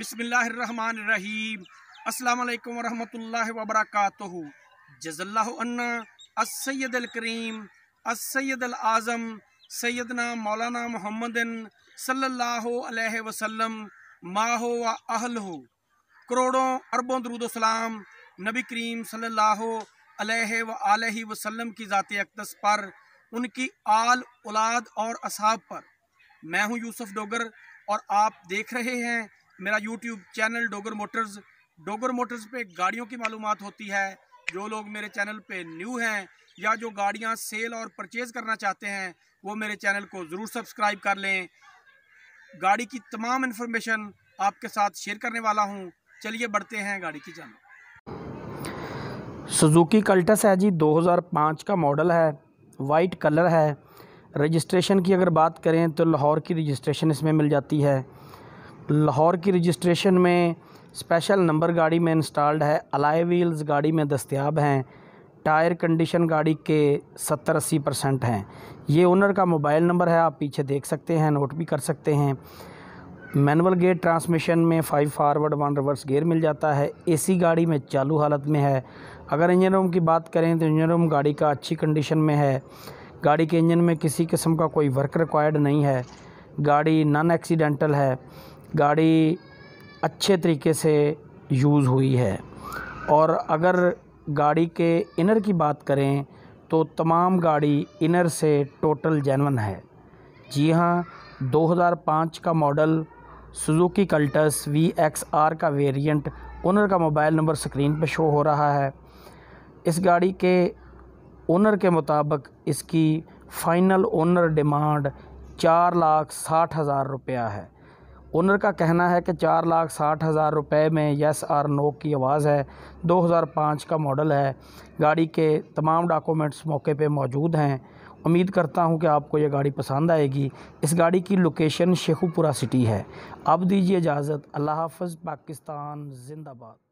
बिसमीम अल्लाम वरहमल वबरक जजल्लान्ना असैद करीम असैद आज़म सैदना मौलाना मोहम्मदिन सल्लल्लाहु अलैहि वसल्लम माहो व अहल हो करोड़ों अरबों दरुदोसलाम नबी करीम सल्लल्लाहु अलैहि व आलि वसल्लम की ज़ात अकदस पर उनकी आल औलाद और असहाब पर मैं हूँ यूसुफ डोगर और आप देख रहे हैं मेरा YouTube channel Dogar motors Dogar motors पे गाड़ियों की मालूम होती है जो लोग मेरे चैनल पे न्यू हैं या जो गाड़ियाँ सेल और परचेज़ करना चाहते हैं वो मेरे चैनल को ज़रूर सब्सक्राइब कर लें गाड़ी की तमाम इन्फॉर्मेशन आपके साथ शेयर करने वाला हूँ चलिए बढ़ते हैं गाड़ी की जान सुजुकी कल्टस है जी 2005 का मॉडल है वाइट कलर है रजिस्ट्रेशन की अगर बात करें तो लाहौर की रजिस्ट्रेशन इसमें मिल जाती है लाहौर की रजिस्ट्रेशन में स्पेशल नंबर गाड़ी में इंस्टॉल्ड है अलाय व्हील्स गाड़ी में दस्तियाब हैं टायर कंडीशन गाड़ी के सत्तर अस्सी परसेंट हैं ये ओनर का मोबाइल नंबर है आप पीछे देख सकते हैं नोट भी कर सकते हैं मैनुअल गेयर ट्रांसमिशन में five forward one reverse gear मिल जाता है एसी गाड़ी में चालू हालत में है अगर इंजन रूम की बात करें तो इंजन रूम गाड़ी का अच्छी कंडीशन में है गाड़ी के इंजन में किसी किस्म का कोई वर्क रिक्वायर्ड नहीं है गाड़ी नॉन एक्सीडेंटल है गाड़ी अच्छे तरीके से यूज़ हुई है और अगर गाड़ी के इनर की बात करें तो तमाम गाड़ी इनर से टोटल जैनवन है जी हाँ 2005 का model Suzuki Cultus V X R का वेरिएंट ओनर का मोबाइल नंबर स्क्रीन पर शो हो रहा है इस गाड़ी के ओनर के मुताबिक इसकी फ़ाइनल ओनर डिमांड चार लाख साठ हज़ार रुपया है ओनर का कहना है कि चार लाख साठ हज़ार रुपये में यस आर नो की आवाज़ है 2005 का मॉडल है गाड़ी के तमाम डॉक्यूमेंट्स मौके पे मौजूद हैं उम्मीद करता हूं कि आपको यह गाड़ी पसंद आएगी इस गाड़ी की लोकेशन शेखुपुरा सिटी है अब दीजिए इजाज़त अल्लाह हाफ़ पाकिस्तान ज़िंदाबाद